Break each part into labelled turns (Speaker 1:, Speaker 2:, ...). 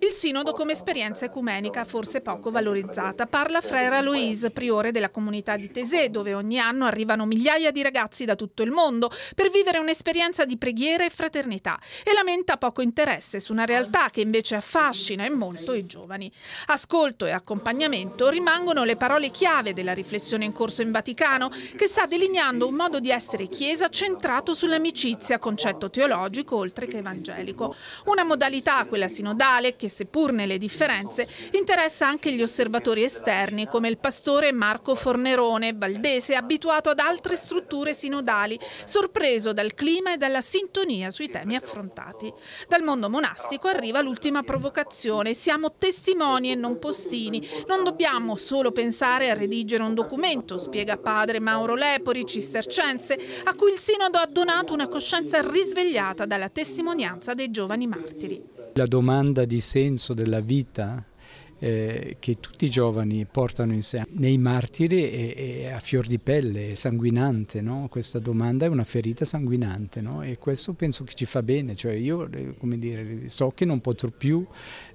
Speaker 1: Il sinodo come esperienza ecumenica forse poco valorizzata. Parla Frera Louise, priore della comunità di Tese, dove ogni anno arrivano migliaia di ragazzi da tutto il mondo per vivere un'esperienza di preghiera e fraternità e lamenta poco interesse su una realtà che invece affascina e molto i giovani. Ascolto e accompagnamento rimangono le parole chiave della riflessione in corso in Vaticano che sta delineando un modo di essere Chiesa centrato sull'amicizia, concetto teologico oltre che evangelico. Una modalità, quella sinodale, Natale che seppur nelle differenze interessa anche gli osservatori esterni come il pastore Marco Fornerone, valdese abituato ad altre strutture sinodali, sorpreso dal clima e dalla sintonia sui temi affrontati. Dal mondo monastico arriva l'ultima provocazione, siamo testimoni e non postini, non dobbiamo solo pensare a redigere un documento, spiega padre Mauro Lepori, cistercense, a cui il sinodo ha donato una coscienza risvegliata dalla testimonianza dei giovani martiri.
Speaker 2: La domanda di di senso della vita eh, che tutti i giovani portano in sé. Nei martiri è, è a fior di pelle, è sanguinante, no? questa domanda è una ferita sanguinante no? e questo penso che ci fa bene, cioè io eh, dire, so che non potrò più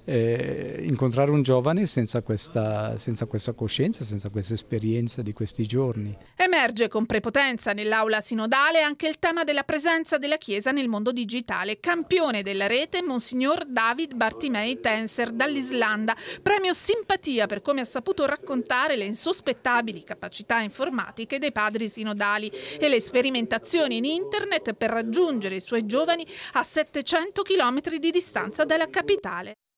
Speaker 2: eh, incontrare un giovane senza questa, senza questa coscienza, senza questa esperienza di questi giorni.
Speaker 1: Emerge con prepotenza nell'aula sinodale anche il tema della presenza della Chiesa nel mondo digitale. Campione della rete, Monsignor David Bartimei Tenser dall'Islanda, Premio simpatia per come ha saputo raccontare le insospettabili capacità informatiche dei padri sinodali e le sperimentazioni in internet per raggiungere i suoi giovani a 700 km di distanza dalla capitale.